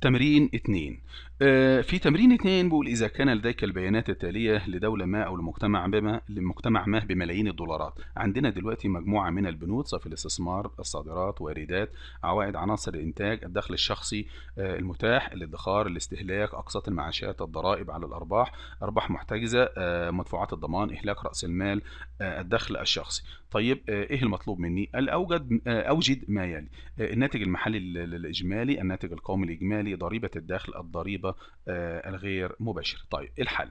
تمرين اثنين آه في تمرين اثنين بيقول إذا كان لديك البيانات التالية لدولة ما أو لمجتمع بما لمجتمع ما بملايين الدولارات عندنا دلوقتي مجموعة من البنود صافي الاستثمار الصادرات واردات عوائد عناصر الإنتاج الدخل الشخصي آه المتاح الادخار الاستهلاك أقساط المعاشات الضرائب على الأرباح أرباح محتجزة آه مدفوعات الضمان إهلاك رأس المال آه، الدخل الشخصي طيب آه، ايه المطلوب مني الاوجد آه، اوجد ما يلي الناتج المحلي الاجمالي الناتج القومي الاجمالي المالي ضريبة الدخل الضريبة آه، الغير مباشرة طيب الحل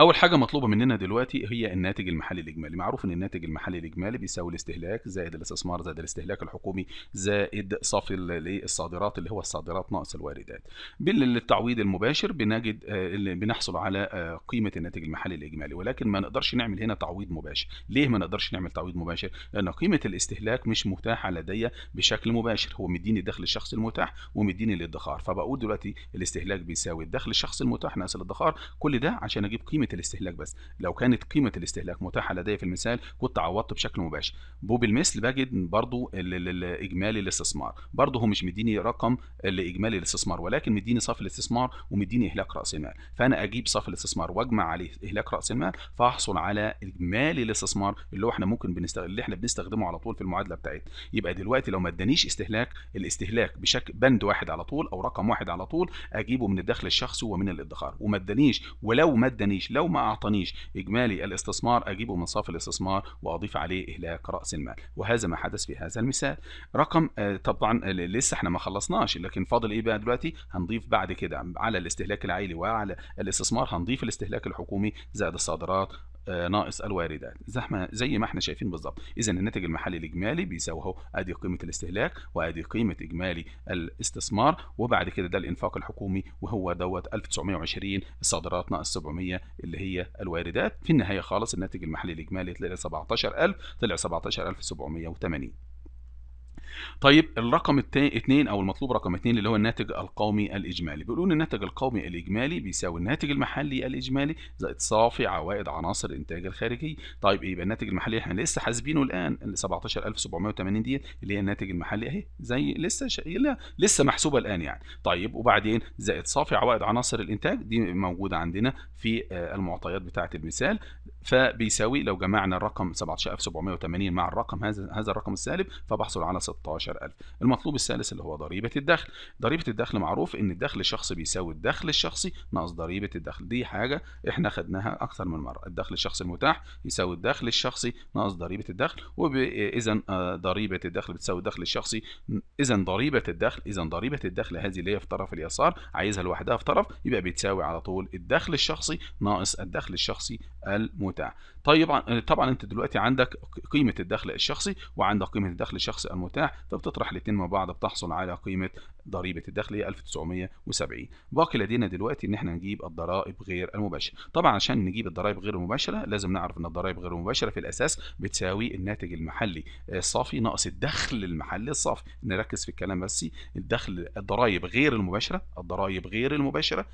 اول حاجه مطلوبه مننا دلوقتي هي الناتج المحلي الاجمالي معروف ان الناتج المحلي الاجمالي بيساوي الاستهلاك زائد الاستثمار زائد الاستهلاك الحكومي زائد صافي للصادرات اللي هو الصادرات ناقص الواردات بالتعويض المباشر بنجد آه، بنحصل على آه، قيمه الناتج المحلي الاجمالي ولكن ما نقدرش نعمل هنا تعويض مباشر ليه ما نقدرش نعمل تعويض مباشر لان قيمه الاستهلاك مش متاحه لدي بشكل مباشر هو مديني الدخل الشخصي المتاح ومديني الادخار فبقول دلوقتي الاستهلاك بيساوي الدخل الشخصي المتاح ناقص الادخار كل ده عشان اجيب قيمه الاستهلاك بس لو كانت قيمه الاستهلاك متاحه لدي في المثال كنت عوضت بشكل مباشر وبالمثل بجد برضو اجمالي الاستثمار برضو هو مش مديني رقم لاجمالي الاستثمار ولكن مديني صافي الاستثمار ومديني اهلاك راس المال فانا اجيب صافي الاستثمار واجمع عليه اهلاك راس المال فاحصل على اجمالي الاستثمار اللي هو احنا ممكن بنستغل اللي احنا بنستخدمه على طول في المعادله بتاعتنا يبقى دلوقتي لو ما ادانيش استهلاك الاستهلاك بشكل بند واحد على طول او رقم واحد على طول اجيبه من الدخل الشخصي ومن الادخار وما ادانيش ولو ما اعطانيش لو ما اعطانيش اجمالي الاستثمار اجيبه من صافي الاستثمار واضيف عليه اهلاك راس المال وهذا ما حدث في هذا المثال رقم آه، طبعا آه، لسه احنا ما خلصناش لكن فاضل ايه بقى دلوقتي هنضيف بعد كده على الاستهلاك العائلي وعلى الاستثمار هنضيف الاستهلاك الحكومي زائد الصادرات آه، ناقص الواردات زحمه زي ما احنا شايفين بالظبط اذا الناتج المحلي الاجمالي بيساوي اهو ادي قيمه الاستهلاك وادي قيمه اجمالي الاستثمار وبعد كده ده الانفاق الحكومي وهو دوت 1920 الصادرات ناقص 700 اللي هي الواردات في النهايه خالص الناتج المحلي الاجمالي طلع 17000 طلع 17780 طيب الرقم اثنين او المطلوب رقم اثنين اللي هو الناتج القومي الاجمالي بيقولون الناتج القومي الاجمالي بيساوي الناتج المحلي الاجمالي زائد صافي عوائد عناصر الانتاج الخارجي طيب ايه يبقى الناتج المحلي احنا لسه حاسبينه الان 17780 ديت اللي هي الناتج المحلي اهي زي لسه ش... لسه محسوبه الان يعني طيب وبعدين زائد صافي عوائد عناصر الانتاج دي موجوده عندنا في آه، المعطيات بتاعه المثال فبيساوي لو جمعنا الرقم 17780 مع الرقم هذا هذا الرقم السالب فبحصل على 16000 المطلوب الثالث اللي هو ضريبة الدخل ضريبة الدخل معروف ان الدخل الشخصي بيساوي الدخل الشخصي ناقص ضريبة الدخل دي حاجة احنا خدناها اكثر من مرة الدخل الشخصي المتاح يساوي الدخل الشخصي ناقص ضريبة الدخل واذا آه، ضريبة الدخل بتساوي الدخل الشخصي اذا ضريبة الدخل اذا ضريبة الدخل هذه اللي هي في طرف اليسار عايزها لوحدها في طرف يبقى بتساوي على طول الدخل الشخصي ناقص الدخل الشخصي المتاح طيب طبعا انت دلوقتي عندك قيمة الدخل الشخصي وعندك قيمة الدخل الشخصي المتاح السلاح فبتطرح الاثنين مع بعض بتحصل على قيمه ضريبه الدخل هي 1970 باقي لدينا دلوقتي ان احنا نجيب الضرائب غير المباشره طبعا عشان نجيب الضرائب غير المباشره لازم نعرف ان الضرائب غير المباشره في الاساس بتساوي الناتج المحلي الصافي ناقص الدخل المحلي الصافي نركز في الكلام بس الدخل الضرائب غير المباشره الضرائب غير المباشره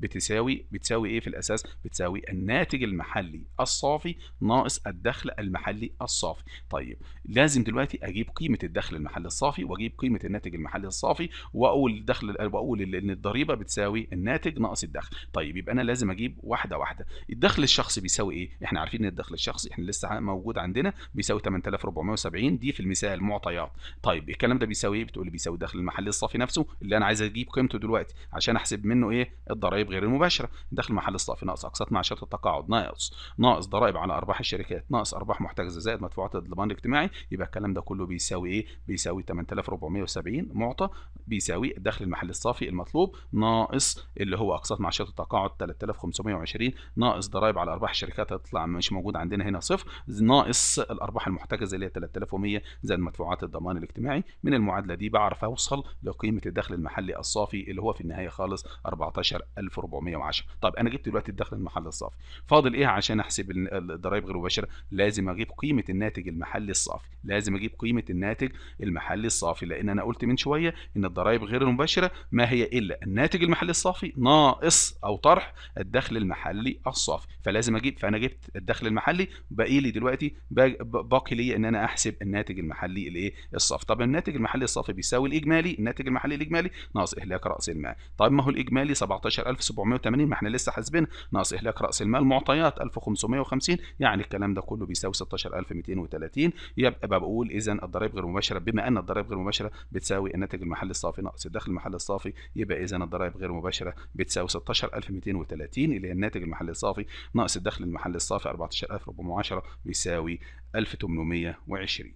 بتساوي بتساوي ايه في الاساس بتساوي الناتج المحلي الصافي ناقص الدخل المحلي الصافي طيب لازم دلوقتي اجيب قيمه الدخل المحلي الصافي واجيب قيمه الناتج المحلي الصافي واقول الدخل واقول ان الضريبه بتساوي الناتج ناقص الدخل طيب يبقى انا لازم اجيب واحده واحده الدخل الشخصي بيساوي ايه احنا عارفين ان الدخل الشخصي احنا لسه موجود عندنا بيساوي 8470 دي في المثال معطيات طيب الكلام ده بيساوي ايه بتقول لي بيساوي الدخل المحلي الصافي نفسه اللي انا عايز اجيب قيمته دلوقتي عشان احسب منه ايه الضرائب غير المباشره دخل محل الصافي ناقص اقساط مع شرط التقاعد ناقص ناقص ضرائب على ارباح الشركات ناقص ارباح محتجزه زائد مدفوعات الضمان الاجتماعي يبقى الكلام ده كله بيساوي ايه بيساوي 8470 معطى بيساوي دخل المحل الصافي المطلوب ناقص اللي هو اقساط مع شرط التقاعد 3520 ناقص ضرائب على ارباح الشركات هتطلع مش موجود عندنا هنا صفر ناقص الارباح المحتجزه اللي هي 3100 زائد مدفوعات الضمان الاجتماعي من المعادله دي بعرف اوصل لقيمه الدخل المحلي الصافي اللي هو في النهايه خالص 14 11410 طب انا جبت دلوقتي الدخل المحلي الصافي فاضل ايه عشان احسب الضرائب غير المباشره لازم اجيب قيمه الناتج المحلي الصافي لازم اجيب قيمه الناتج المحلي الصافي لان انا قلت من شويه ان الضرائب غير المباشره ما هي الا الناتج المحلي الصافي ناقص او طرح الدخل المحلي الصافي فلازم اجيب فانا جبت الدخل المحلي باقي لي دلوقتي باقي لي ان انا احسب الناتج المحلي الايه الصافي طب الناتج المحلي الصافي بيساوي الاجمالي الناتج المحلي الاجمالي ناقص اهلاك راس المال طب ما هو الاجمالي 17 16780 ما احنا لسه حاسبين ناقص اهلاك راس المال معطيات 1550 يعني الكلام ده كله بيساوي 16230 يبقى بقول اذا الضرائب غير مباشره بما ان الضرائب غير مباشره بتساوي الناتج المحلي الصافي ناقص الدخل المحلي الصافي يبقى اذا الضرائب غير مباشره بتساوي 16230 اللي هي الناتج المحلي الصافي ناقص الدخل المحلي الصافي 14410 بيساوي 1820